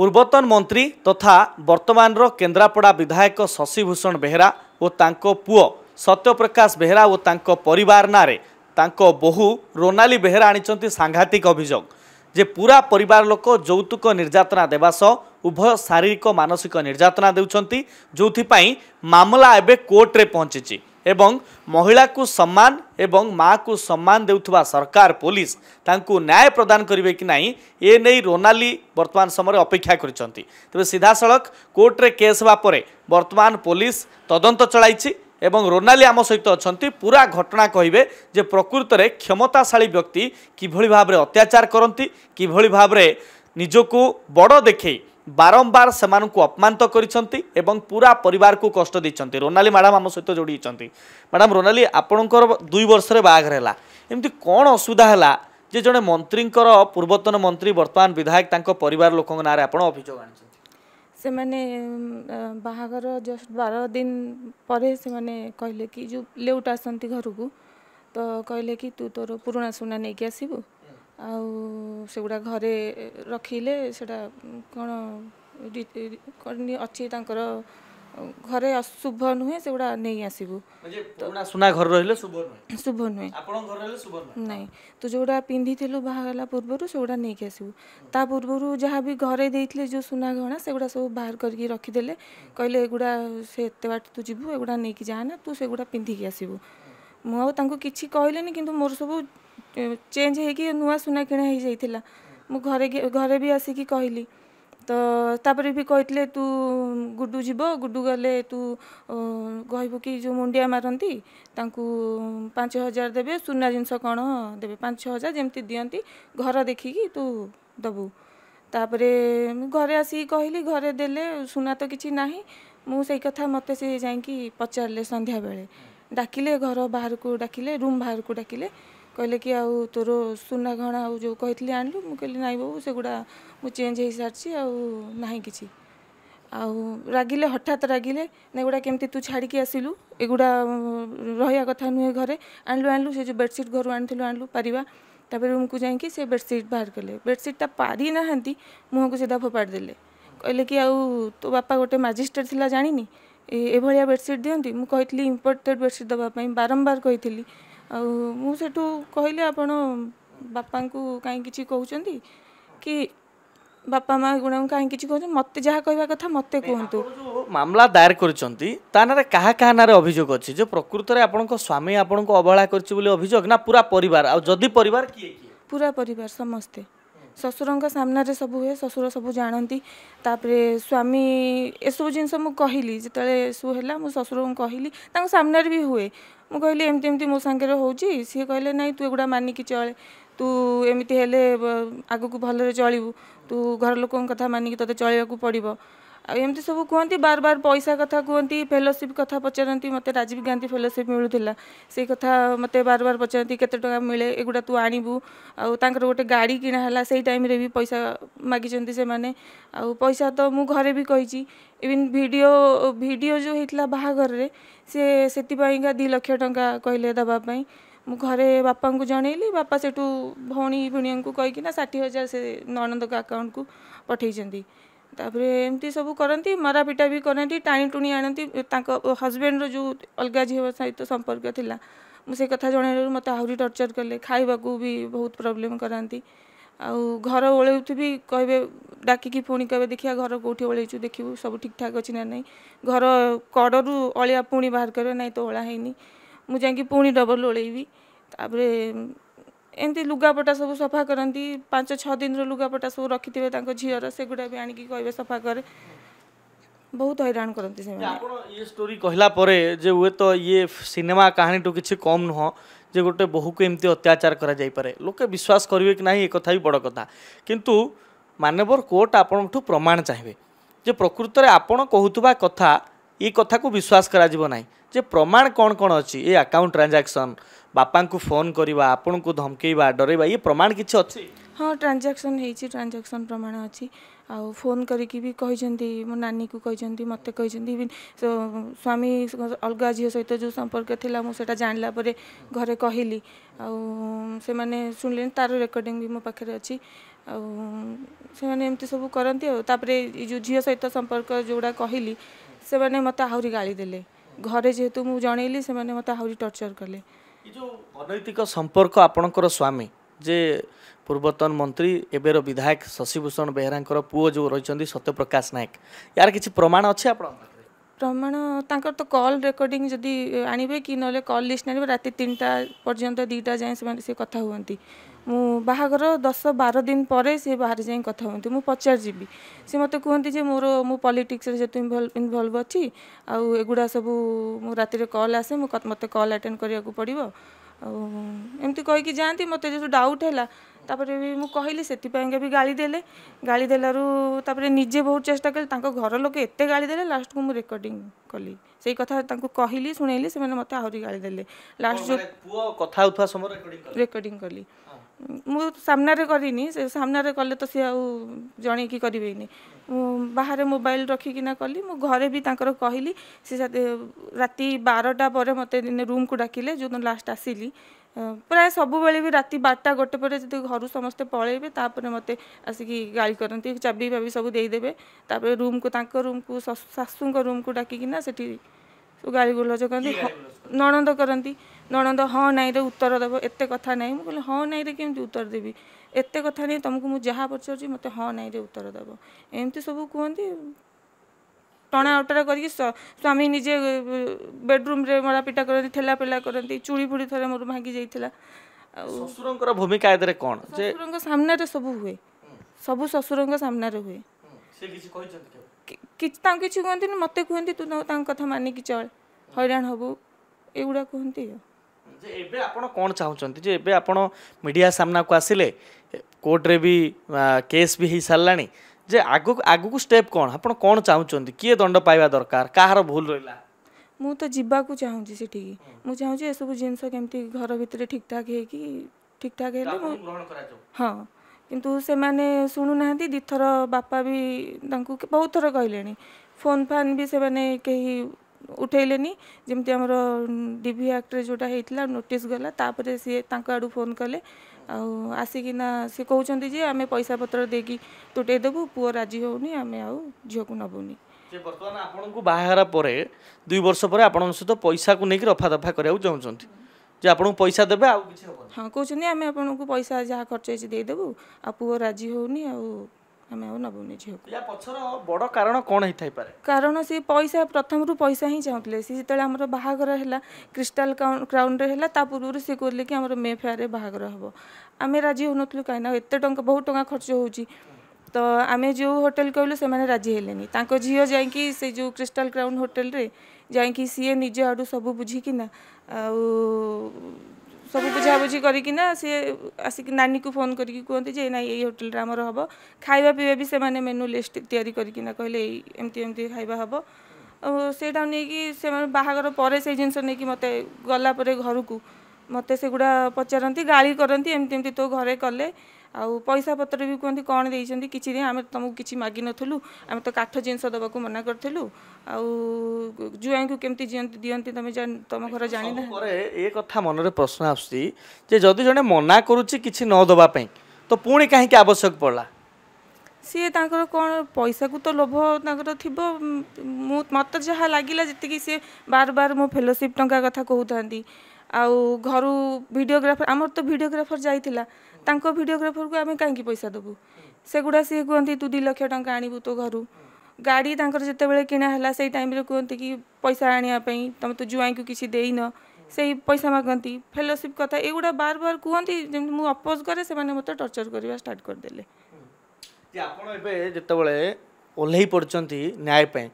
ପୂର୍ବତନ ମନ୍ତ୍ରୀ ତଥା ବର୍ତ୍ତମାନର କେନ୍ଦ୍ରାପଡ଼ା ବିଧାୟକ ଶଶିଭୂଷଣ ବେହେରା ଓ ତାଙ୍କ ପୁଅ ସତ୍ୟପ୍ରକାଶ ବେହେରା ଓ ତାଙ୍କ ପରିବାର ନାଁରେ ତାଙ୍କ ବୋହୁ ରୋନାଲି ବେହେରା ଆଣିଛନ୍ତି ସାଂଘାତିକ ଅଭିଯୋଗ ଯେ ପୁରା ପରିବାର ଲୋକ ଯୌତୁକ ନିର୍ଯାତନା ଦେବା ସହ ଉଭୟ ଶାରୀରିକ ମାନସିକ ନିର୍ଯାତନା ଦେଉଛନ୍ତି ଯେଉଁଥିପାଇଁ ମାମଲା ଏବେ କୋର୍ଟରେ ପହଞ୍ଚିଛି ଏବଂ ମହିଳାକୁ ସମ୍ମାନ ଏବଂ ମାଆକୁ ସମ୍ମାନ ଦେଉଥିବା ସରକାର ପୋଲିସ ତାଙ୍କୁ ନ୍ୟାୟ ପ୍ରଦାନ କରିବେ କି ନାହିଁ ଏ ନେଇ ରୋନାଲି ବର୍ତ୍ତମାନ ସମୟରେ ଅପେକ୍ଷା କରିଛନ୍ତି ତେବେ ସିଧାସଳଖ କୋର୍ଟରେ କେସ୍ ହେବା ପରେ ବର୍ତ୍ତମାନ ପୋଲିସ ତଦନ୍ତ ଚଳାଇଛି ଏବଂ ରୋନାଲି ଆମ ସହିତ ଅଛନ୍ତି ପୁରା ଘଟଣା କହିବେ ଯେ ପ୍ରକୃତରେ କ୍ଷମତାଶାଳୀ ବ୍ୟକ୍ତି କିଭଳି ଭାବରେ ଅତ୍ୟାଚାର କରନ୍ତି କିଭଳି ଭାବରେ ନିଜକୁ ବଡ଼ ଦେଖେଇ ବାରମ୍ବାର ସେମାନଙ୍କୁ ଅପମାନିତ କରିଛନ୍ତି ଏବଂ ପୁରା ପରିବାରକୁ କଷ୍ଟ ଦେଇଛନ୍ତି ରୋନାଲି ମ୍ୟାଡ଼ାମ୍ ଆମ ସହିତ ଯୋଡ଼ିଛନ୍ତି ମ୍ୟାଡ଼ାମ୍ ରୋନାଲି ଆପଣଙ୍କର ଦୁଇ ବର୍ଷରେ ବାହାଘର ହେଲା ଏମିତି କ'ଣ ଅସୁବିଧା ହେଲା ଯେ ଜଣେ ମନ୍ତ୍ରୀଙ୍କର ପୂର୍ବତନ ମନ୍ତ୍ରୀ ବର୍ତ୍ତମାନ ବିଧାୟକ ତାଙ୍କ ପରିବାର ଲୋକଙ୍କ ନାଁରେ ଆପଣ ଅଭିଯୋଗ ଆଣିଛନ୍ତି ସେମାନେ ବାହାଘର ଜଷ୍ଟ ବାର ଦିନ ପରେ ସେମାନେ କହିଲେ କି ଯେଉଁ ଲେଉଟ ଆସନ୍ତି ଘରକୁ ତ କହିଲେ କି ତୁ ତୋର ପୁରୁଣା ସୁନା ନେଇକି ଆସିବୁ ଆଉ ସେଗୁଡ଼ା ଘରେ ରଖିଲେ ସେଇଟା କ'ଣ ଅଛି ତାଙ୍କର ଘରେ ଶୁଭ ନୁହେଁ ସେଗୁଡ଼ା ନେଇ ଆସିବୁ ସୁନା ଘର ରହିଲେ ଶୁଭ ନୁହେଁ ନାଇଁ ତୁ ଯେଉଁଗୁଡ଼ା ପିନ୍ଧିଥିଲୁ ବାହା ହେଲା ପୂର୍ବରୁ ସେଗୁଡ଼ା ନେଇକି ଆସିବୁ ତା ପୂର୍ବରୁ ଯାହା ବି ଘରେ ଦେଇଥିଲେ ଯେଉଁ ସୁନା ଗହଣା ସେଗୁଡ଼ା ସବୁ ବାହାର କରିକି ରଖିଦେଲେ କହିଲେ ଏଗୁଡ଼ା ସେ ଏତେ ବାଟ ତୁ ଯିବୁ ଏଗୁଡ଼ା ନେଇକି ଯାଆନା ତୁ ସେଗୁଡ଼ା ପିନ୍ଧିକି ଆସିବୁ ମୁଁ ଆଉ ତାଙ୍କୁ କିଛି କହିଲିନି କିନ୍ତୁ ମୋର ସବୁ ଚେଞ୍ଜ ହେଇକି ନୂଆ ସୁନା କିଣା ହେଇଯାଇଥିଲା ମୁଁ ଘରେ ଘରେ ବି ଆସିକି କହିଲି ତ ତାପରେ ବି କହିଥିଲେ ତୁ ଗୁଡ଼ୁ ଯିବ ଗୁଡ଼ୁ ଗଲେ ତୁ କହିବୁ କି ଯେଉଁ ମୁଣ୍ଡିଆ ମାରନ୍ତି ତାଙ୍କୁ ପାଞ୍ଚ ହଜାର ଦେବେ ସୁନା ଜିନିଷ କ'ଣ ଦେବେ ପାଞ୍ଚ ହଜାର ଯେମିତି ଦିଅନ୍ତି ଘର ଦେଖିକି ତୁ ଦେବୁ ତାପରେ ଘରେ ଆସିକି କହିଲି ଘରେ ଦେଲେ ସୁନା ତ କିଛି ନାହିଁ ମୁଁ ସେଇ କଥା ମୋତେ ସେ ଯାଇକି ପଚାରିଲେ ସନ୍ଧ୍ୟାବେଳେ ଡାକିଲେ ଘର ବାହାରକୁ ଡାକିଲେ ରୁମ୍ ବାହାରକୁ ଡାକିଲେ କହିଲେ କି ଆଉ ତୋର ସୁନା ଗହଣା ଆଉ ଯେଉଁ କହିଥିଲି ଆଣିଲୁ ମୁଁ କହିଲି ନାଇଁ ବୋଉ ସେଗୁଡ଼ା ମୁଁ ଚେଞ୍ଜ ହୋଇସାରିଛି ଆଉ ନାହିଁ କିଛି ଆଉ ରାଗିଲେ ହଠାତ୍ ରାଗିଲେ ନା ଏଗୁଡ଼ା କେମିତି ତୁ ଛାଡ଼ିକି ଆସିଲୁ ଏଗୁଡ଼ା ରହିବା କଥା ନୁହେଁ ଘରେ ଆଣିଲୁ ଆଣିଲୁ ସେ ଯେଉଁ ବେଡ଼ସିଟ୍ ଘରୁ ଆଣିଥିଲୁ ଆଣିଲୁ ପାରିବା ତାପରେ ରୁମ୍କୁ ଯାଇକି ସେ ବେଡ଼ସିଟ୍ ବାହାର କଲେ ବେଡ଼ସିଟ୍ଟା ପାରି ନାହାନ୍ତି ମୁହଁକୁ ସିଧା ଫୋପାଡ଼ି ଦେଲେ କହିଲେ କି ଆଉ ତୋ ବାପା ଗୋଟେ ମାଜିଷ୍ଟ୍ରେଟ୍ ଥିଲା ଜାଣିନି ଏଭଳିଆ ବେଡ଼ସିଟ୍ ଦିଅନ୍ତି ମୁଁ କହିଥିଲି ଇମ୍ପୋର୍ଟେଡ଼୍ ବେଡ଼ସିଟ୍ ଦେବା ପାଇଁ ବାରମ୍ବାର କହିଥିଲି ଆଉ ମୁଁ ସେଠୁ କହିଲି ଆପଣ ବାପାଙ୍କୁ କାହିଁ କିଛି କହୁଛନ୍ତି କି ବାପା ମା ଗୁଡ଼ାଙ୍କୁ କାହିଁ କିଛି କହୁଛନ୍ତି ମତେ ଯାହା କହିବା କଥା ମତେ କୁହନ୍ତୁ ମାମଲା ଦାୟର କରିଛନ୍ତି ତା ନାଁରେ କାହା କାହା ନାଁରେ ଅଭିଯୋଗ ଅଛି ଯେ ପ୍ରକୃତରେ ଆପଣଙ୍କ ସ୍ୱାମୀ ଆପଣଙ୍କୁ ଅବହେଳା କରିଛି ବୋଲି ଅଭିଯୋଗ ନା ପୁରା ପରିବାର ଆଉ ଯଦି ପରିବାର କିଏ ପୁରା ପରିବାର ସମସ୍ତେ ଶ୍ୱଶୁରଙ୍କ ସାମ୍ନାରେ ସବୁ ହୁଏ ଶ୍ୱଶୁର ସବୁ ଜାଣନ୍ତି ତା'ପରେ ସ୍ୱାମୀ ଏସବୁ ଜିନିଷ ମୁଁ କହିଲି ଯେତେବେଳେ ଏସବୁ ହେଲା ମୁଁ ଶ୍ୱଶୁରଙ୍କୁ କହିଲି ତାଙ୍କ ସାମ୍ନାରେ ବି ହୁଏ ମୁଁ କହିଲି ଏମିତି ଏମିତି ମୋ ସାଙ୍ଗରେ ହେଉଛି ସିଏ କହିଲେ ନାଇଁ ତୁ ଏଗୁଡ଼ା ମାନିକି ଚଳେ ତୁ ଏମିତି ହେଲେ ଆଗକୁ ଭଲରେ ଚଳିବୁ ତୁ ଘର ଲୋକଙ୍କ କଥା ମାନିକି ତୋତେ ଚଳିବାକୁ ପଡ଼ିବ ଆଉ ଏମିତି ସବୁ କୁହନ୍ତି ବାର ବାର ପଇସା କଥା କୁହନ୍ତି ଫେଲୋସିପ୍ କଥା ପଚାରନ୍ତି ମୋତେ ରାଜୀବ ଗାନ୍ଧୀ ଫେଲୋସିପ୍ ମିଳୁଥିଲା ସେଇ କଥା ମୋତେ ବାର ବାର ପଚାରନ୍ତି କେତେ ଟଙ୍କା ମିଳେ ଏଗୁଡ଼ା ତୁ ଆଣିବୁ ଆଉ ତାଙ୍କର ଗୋଟେ ଗାଡ଼ି କିଣା ହେଲା ସେଇ ଟାଇମ୍ରେ ବି ପଇସା ମାଗିଛନ୍ତି ସେମାନେ ଆଉ ପଇସା ତ ମୁଁ ଘରେ ବି କହିଛି ଇଭିନ୍ ଭିଡ଼ିଓ ଭିଡ଼ିଓ ଯେଉଁ ହେଇଥିଲା ବାହାଘରରେ ସେ ସେଥିପାଇଁକା ଦୁଇ ଲକ୍ଷ ଟଙ୍କା କହିଲେ ଦେବା ପାଇଁ ମୁଁ ଘରେ ବାପାଙ୍କୁ ଜଣେଇଲି ବାପା ସେଠୁ ଭଉଣୀ ଭିଣିଆଙ୍କୁ କହିକିନା ଷାଠିଏ ହଜାର ସେ ନଣନ୍ଦଙ୍କ ଆକାଉଣ୍ଟକୁ ପଠେଇଛନ୍ତି ତାପରେ ଏମିତି ସବୁ କରନ୍ତି ମରାପିଟା ବି କରନ୍ତି ଟାଣି ଟୁଣି ଆଣନ୍ତି ତାଙ୍କ ହଜବେଣ୍ଡର ଯେଉଁ ଅଲଗା ଝିଅ ସହିତ ସମ୍ପର୍କ ଥିଲା ମୁଁ ସେ କଥା ଜଣାଇବାରୁ ମୋତେ ଆହୁରି ଟର୍ଚର୍ କଲେ ଖାଇବାକୁ ବି ବହୁତ ପ୍ରୋବ୍ଲେମ୍ କରାନ୍ତି ଆଉ ଘର ଓଳେଉଥିବି କହିବେ ଡାକିକି ପୁଣି କହିବେ ଦେଖିବା ଘର କେଉଁଠି ଓଳେଇଛୁ ଦେଖିବୁ ସବୁ ଠିକ୍ଠାକ୍ ଅଛି ନା ନାହିଁ ଘର କଡ଼ରୁ ଅଳିଆ ପୁଣି ବାହାର କରିବେ ନାହିଁ ତ ଓଳା ହେଇନି ମୁଁ ଯାଇକି ପୁଣି ଡବଲ୍ ଓଳେଇବି ତାପରେ ଏମିତି ଲୁଗାପଟା ସବୁ ସଫା କରନ୍ତି ପାଞ୍ଚ ଛଅ ଦିନର ଲୁଗାପଟା ସବୁ ରଖିଥିବେ ତାଙ୍କ ଝିଅର ସେଗୁଡ଼ା ବି ଆଣିକି କହିବେ ସଫା କରେ ବହୁତ ହଇରାଣ କରନ୍ତି ସେମାନେ ଆପଣ ଇଏ ଷ୍ଟୋରି କହିଲା ପରେ ଯେ ହୁଏତ ଇଏ ସିନେମା କାହାଣୀଠୁ କିଛି କମ୍ ନୁହଁ ଯେ ଗୋଟେ ବୋହୁକୁ ଏମିତି ଅତ୍ୟାଚାର କରାଯାଇପାରେ ଲୋକେ ବିଶ୍ୱାସ କରିବେ କି ନାହିଁ ଏ କଥା ବି ବଡ଼ କଥା କିନ୍ତୁ ମାନ୍ୟବର କୋର୍ଟ ଆପଣଙ୍କଠୁ ପ୍ରମାଣ ଚାହିଁବେ ଯେ ପ୍ରକୃତରେ ଆପଣ କହୁଥିବା କଥା ଏ କଥାକୁ ବିଶ୍ୱାସ କରାଯିବ ନାହିଁ ଯେ ପ୍ରମାଣ କ'ଣ କ'ଣ ଅଛି ଏ ଆକାଉଣ୍ଟ ଟ୍ରାଞ୍ଜାକ୍ସନ୍ ବାପାଙ୍କୁ ଫୋନ୍ କରିବା ଆପଣଙ୍କୁ ଧମକେଇବା ଡରେଇବା ଇଏ ପ୍ରମାଣ କିଛି ଅଛି ହଁ ଟ୍ରାଞ୍ଜାକ୍ସନ୍ ହେଇଛି ଟ୍ରାଞ୍ଜାକ୍ସନ୍ ପ୍ରମାଣ ଅଛି ଆଉ ଫୋନ୍ କରିକି ବି କହିଛନ୍ତି ମୋ ନାନୀକୁ କହିଛନ୍ତି ମୋତେ କହିଛନ୍ତି ଇଭିନ୍ ସ୍ୱାମୀ ଅଲଗା ଝିଅ ସହିତ ଯେଉଁ ସମ୍ପର୍କ ଥିଲା ମୁଁ ସେଇଟା ଜାଣିଲା ପରେ ଘରେ କହିଲି ଆଉ ସେମାନେ ଶୁଣିଲେନି ତା'ର ରେକର୍ଡ଼ିଂ ବି ମୋ ପାଖରେ ଅଛି ଆଉ ସେମାନେ ଏମିତି ସବୁ କରନ୍ତି ଆଉ ତାପରେ ଏ ଯେଉଁ ଝିଅ ସହିତ ସମ୍ପର୍କ ଯେଉଁଗୁଡ଼ା କହିଲି ସେମାନେ ମୋତେ ଆହୁରି ଗାଳି ଦେଲେ ଘରେ ଯେହେତୁ ମୁଁ ଜଣେଇଲି ସେମାନେ ମୋତେ ଆହୁରି ଟର୍ଚର୍ କଲେ ଅନୈତିକ ସମ୍ପର୍କ ଆପଣଙ୍କର ସ୍ୱାମୀ ଯେ ପୂର୍ବତନ ମନ୍ତ୍ରୀ ଏବେର ବିଧାୟକ ଶଶିଭୂଷଣ ବେହେରାଙ୍କର ପୁଅ ଯେଉଁ ରହିଛନ୍ତି ସତ୍ୟପ୍ରକାଶ ନାୟକ ୟାର କିଛି ପ୍ରମାଣ ଅଛି ଆପଣ রহমান তাঁর তো কল রেকর্ডিং যদি আনবে কি নহলে কল লিষ্ট আনবে রাতে তিনটা পর্যন্ত দুইটা যায় সে কথা হুঁতি মু বাহাঘর দশ বার দিন পরে সে বাহারে যাই কথা হুঁতি মু পচার যাবি সে মতো কুহতি যে মোর মু পলিটিক্সরে যেহেতু ইনভলভ অছি আউ এগুড়া সবু মু রাতে কল আসে মু মতো কল আটেন্ড করা পড়ব এমতি কইকি যাতে মতো যেহেতু ডাউট হল ତାପରେ ବି ମୁଁ କହିଲି ସେଥିପାଇଁକା ବି ଗାଳି ଦେଲେ ଗାଳି ଦେଲାରୁ ତାପରେ ନିଜେ ବହୁତ ଚେଷ୍ଟା କଲି ତାଙ୍କ ଘର ଲୋକ ଏତେ ଗାଳି ଦେଲେ ଲାଷ୍ଟକୁ ମୁଁ ରେକର୍ଡିଂ କଲି ସେଇ କଥା ତାଙ୍କୁ କହିଲି ଶୁଣେଇଲି ସେମାନେ ମୋତେ ଆହୁରି ଗାଳି ଦେଲେ ଲାଷ୍ଟ ଯେଉଁ ପୁଅ କଥା ହେଉଥିବା ସମୟରେ ରେକର୍ଡିଂ କଲି ମୁଁ ସାମ୍ନାରେ କରିନି ସେ ସାମ୍ନାରେ କଲେ ତ ସିଏ ଆଉ ଜଣେଇକି କରିବେନି ମୁଁ ବାହାରେ ମୋବାଇଲ ରଖିକିନା କଲି ମୁଁ ଘରେ ବି ତାଙ୍କର କହିଲି ସେ ରାତି ବାରଟା ପରେ ମୋତେ ଦିନେ ରୁମ୍କୁ ଡାକିଲେ ଯେଉଁଦିନ ଲାଷ୍ଟ ଆସିଲି प्रायः सब बेला बारटा गोटे पर्द समे पलैबे तसिक गाई कति चाहिँ सबै दिदे तुम रुम शासुको रुमको डाकिक गाई गोलजो कति नणन्द कति नणन्द हँ रे उत्तर दोब ए हँ न केतर देबि एते कथा नै तम जहाँ पचास मत रे उत्तर दब एम सब कहाँ ଟଣା ଓଟରା କରିକି ସ୍ୱାମୀ ନିଜେ ବେଡ୍ରୁମ୍ରେ ମରାପିଟା କରନ୍ତି ଠେଲା ପେଲା କରନ୍ତି ଚୁଳି ଫୁଳି ଥରେ ମୋର ଭାଙ୍ଗି ଯାଇଥିଲା ଆଉ ଶ୍ୱଶୁରଙ୍କର ଭୂମିକା ଏଥିରେ କ'ଣ ଶ୍ୱଶୁରଙ୍କ ସାମ୍ନାରେ ସବୁ ହୁଏ ସବୁ ଶ୍ୱଶୁରଙ୍କ ସାମ୍ନାରେ ହୁଏ କିଛି ତାଙ୍କୁ କିଛି କୁହନ୍ତିନି ମୋତେ କୁହନ୍ତି ତୁ ତାଙ୍କ କଥା ମାନିକି ଚଳ ହଇରାଣ ହବୁ ଏଗୁଡ଼ା କୁହନ୍ତି ଯେ ଏବେ ଆପଣ କ'ଣ ଚାହୁଁଛନ୍ତି ଯେ ଏବେ ଆପଣ ମିଡ଼ିଆ ସାମ୍ନାକୁ ଆସିଲେ କୋର୍ଟରେ ବି କେସ୍ ବି ହେଇସାରିଲାଣି जे आगो आगो को स्टेप कोन आपण कोन चाहउचोन के दंड पाइबा दरकार काहर भूल रहला मु त को चाहउ जे सिठी मु चाहउ जे सब जिंस केमति घर भितरे ठीक ठाक हे कि ठीक ठाक हेले मु किंतु से माने सुनु नहंती दिथर बापा भी तांकु बहुत थर कहलेनी फोन फान भी से माने केही उठेलेनी जेमति हमरो डीबी एक्ट जोटा हेतला नोटिस गला तापर से तांका आडू फोन करले ଆଉ ଆସିକିନା ସେ କହୁଛନ୍ତି ଯେ ଆମେ ପଇସା ପତ୍ର ଦେଇକି ତୁଟେଇ ଦେବୁ ପୁଅ ରାଜି ହେଉନି ଆମେ ଆଉ ଝିଅକୁ ନେବୁନି ବର୍ତ୍ତମାନ ଆପଣଙ୍କୁ ବାହାହେବା ପରେ ଦୁଇ ବର୍ଷ ପରେ ଆପଣଙ୍କ ସହିତ ପଇସାକୁ ନେଇକି ରଫାଦଫା କରିବାକୁ ଚାହୁଁଛନ୍ତି ଯେ ଆପଣଙ୍କୁ ପଇସା ଦେବେ ଆଉ କିଛି ହେବ ହଁ କହୁଛନ୍ତି ଆମେ ଆପଣଙ୍କୁ ପଇସା ଯାହା ଖର୍ଚ୍ଚ ହେଇଛି ଦେଇଦେବୁ ଆଉ ପୁଅ ରାଜି ହେଉନି ଆଉ कारण सी पैसा प्रथम रू पैसा ही चाहूल सी जिते बाहर है क्रिस्टाल क्राउन रेला पूर्व सी कहले कि मे फेयर बाहर हम आम राजी हो नु कहीं एत बहुत टाँग खर्च हो तो आम जो होटेल कहल से राजी हेले झील जाए जो क्राउन होटेल जाए निज आड़ सब बुझिकिना ସବୁ ବୁଝାବୁଝି କରିକିନା ସିଏ ଆସିକି ନାନୀକୁ ଫୋନ୍ କରିକି କୁହନ୍ତି ଯେ ନାଇଁ ଏଇ ହୋଟେଲରେ ଆମର ହେବ ଖାଇବା ପିଇବା ବି ସେମାନେ ମେନୁ ଲିଷ୍ଟ ତିଆରି କରିକିନା କହିଲେ ଏଇ ଏମିତି ଏମିତି ଖାଇବା ହେବ ଆଉ ସେଇଟା ନେଇକି ସେମାନେ ବାହାଘର ପରେ ସେଇ ଜିନିଷ ନେଇକି ମୋତେ ଗଲା ପରେ ଘରକୁ ମୋତେ ସେଗୁଡ଼ା ପଚାରନ୍ତି ଗାଳି କରନ୍ତି ଏମିତି ଏମିତି ତୋ ଘରେ କଲେ ଆଉ ପଇସାପତ୍ର ବି କୁହନ୍ତି କ'ଣ ଦେଇଛନ୍ତି କିଛି ନାହିଁ ଆମେ ତୁମକୁ କିଛି ମାଗିନଥିଲୁ ଆମେ ତ କାଠ ଜିନିଷ ଦେବାକୁ ମନା କରିଥିଲୁ ଆଉ ଜୁଆଇଙ୍କୁ କେମିତି ଦିଅନ୍ତି ତୁମେ ତୁମ ଘର ଜାଣିନା ଏ କଥା ମନରେ ପ୍ରଶ୍ନ ଆସୁଛି ଯେ ଯଦି ଜଣେ ମନା କରୁଛି କିଛି ନ ଦେବା ପାଇଁ ତ ପୁଣି କାହିଁକି ଆବଶ୍ୟକ ପଡ଼ିଲା ସିଏ ତାଙ୍କର କ'ଣ ପଇସାକୁ ତ ଲୋଭ ତାଙ୍କର ଥିବ ମୁଁ ମୋତେ ଯାହା ଲାଗିଲା ଯେତିକି ସିଏ ବାର ବାର ମୋ ଫେଲୋସିପ୍ ଟଙ୍କା କଥା କହୁଥାନ୍ତି ଆଉ ଘରୁ ଭିଡ଼ିଓଗ୍ରାଫର ଆମର ତ ଭିଡ଼ିଓଗ୍ରାଫର ଯାଇଥିଲା ତାଙ୍କ ଭିଡ଼ିଓଗ୍ରାଫରକୁ ଆମେ କାହିଁକି ପଇସା ଦେବୁ ସେଗୁଡ଼ା ସିଏ କୁହନ୍ତି ତୁ ଦୁଇ ଲକ୍ଷ ଟଙ୍କା ଆଣିବୁ ତୋ ଘରୁ ଗାଡ଼ି ତାଙ୍କର ଯେତେବେଳେ କିଣା ହେଲା ସେଇ ଟାଇମ୍ରେ କୁହନ୍ତି କି ପଇସା ଆଣିବା ପାଇଁ ତୁମେ ତ ଜୁଆଇଁକୁ କିଛି ଦେଇନ ସେଇ ପଇସା ମାଗନ୍ତି ଫେଲୋସିପ୍ କଥା ଏଗୁଡ଼ା ବାର ବାର କୁହନ୍ତି ଯେମିତି ମୁଁ ଅପୋଜ୍ କରେ ସେମାନେ ମୋତେ ଟର୍ଚର କରିବା ଷ୍ଟାର୍ଟ କରିଦେଲେ ଯେ ଆପଣ ଏବେ ଯେତେବେଳେ ଓହ୍ଲେଇ ପଡ଼ୁଛନ୍ତି ନ୍ୟାୟ ପାଇଁ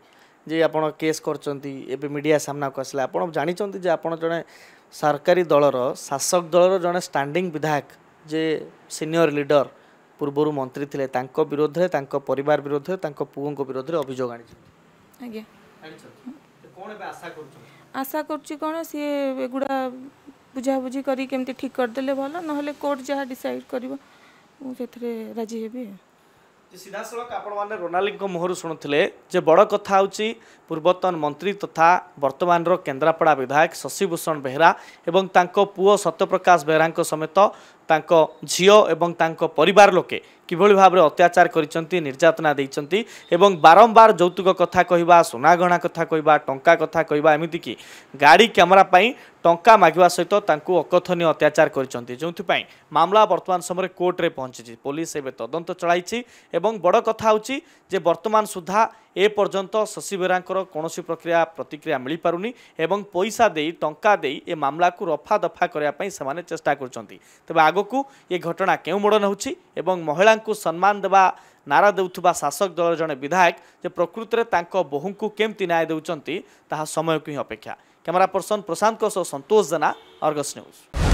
ଯେ ଆପଣ କେସ୍ କରୁଛନ୍ତି ଏବେ ମିଡ଼ିଆ ସାମ୍ନାକୁ ଆସିଲା ଆପଣ ଜାଣିଛନ୍ତି ଯେ ଆପଣ ଜଣେ ସରକାରୀ ଦଳର ଶାସକ ଦଳର ଜଣେ ଷ୍ଟାଣ୍ଡିଂ ବିଧାୟକ যে ସିନିୟର ଲିଡର ପୂର୍ବରୁ ମନ୍ତ୍ରୀ ଥିଲେ ତାଙ୍କ ବିରୋଧରେ ତାଙ୍କ ପରିବାର ବିରୋଧରେ ତାଙ୍କ ପୁଅଙ୍କ ବିରୋଧରେ ଅଭିଯୋଗ ଆଣିଛନ୍ତି ଆଜ୍ଞା ଆଶା କରୁଛି କ'ଣ ସିଏ ଏଗୁଡ଼ା ବୁଝାବୁଝି କରି କେମିତି ଠିକ୍ କରିଦେଲେ ଭଲ ନହେଲେ କୋର୍ଟ ଯାହା ଡିସାଇଡ଼ କରିବ ମୁଁ ସେଥିରେ ରାଜି ହେବି सिधास आपे रोनालिलीको महु शुणुले बड कथा पूर्वतन मन्त्री तथा बर्तमान र केन्द्रापडा विधायक शशिभूषण शशीभूषण बेहेरा पुओ सत्यप्रकाश बेहेराको समेत त झिंता लोके কিভাবে ভাবে অত্যাচার করেছেন নির্যাতনা দিয়েছেন এবং বারম্বার যৌতুক কথা কহা সোনাগণা কথা কহা টঙ্কা কথা কহা এমিতিকি গাড়ি ক্যামেরা পাই টঙ্কা মাগিবা সহ তাঁকু অকথনীয় অত্যাচার করেছেন যেপাই মামলা বর্তমান সময় কোর্টে পৌঁছিছে পুলিশ এবার তদন্ত চলাইছে এবং বড় কথা হচ্ছে যে বর্তমান সুদ্ধা ଏପର୍ଯ୍ୟନ୍ତ ଶଶି ବେହେରାଙ୍କର କୌଣସି ପ୍ରକ୍ରିୟା ପ୍ରତିକ୍ରିୟା ମିଳିପାରୁନି ଏବଂ ପଇସା ଦେଇ ଟଙ୍କା ଦେଇ ଏ ମାମଲାକୁ ରଫାଦଫା କରିବା ପାଇଁ ସେମାନେ ଚେଷ୍ଟା କରୁଛନ୍ତି ତେବେ ଆଗକୁ ଏ ଘଟଣା କେଉଁ ମୋଡ଼ ନେଉଛି ଏବଂ ମହିଳାଙ୍କୁ ସମ୍ମାନ ଦେବା ନାରା ଦେଉଥିବା ଶାସକ ଦଳର ଜଣେ ବିଧାୟକ ଯେ ପ୍ରକୃତରେ ତାଙ୍କ ବୋହୂଙ୍କୁ କେମିତି ନ୍ୟାୟ ଦେଉଛନ୍ତି ତାହା ସମୟକୁ ହିଁ ଅପେକ୍ଷା କ୍ୟାମେରା ପର୍ସନ୍ ପ୍ରଶାନ୍ତଙ୍କ ସହ ସନ୍ତୋଷ ଜେନା ଅର୍ଗସ୍ ନ୍ୟୁଜ୍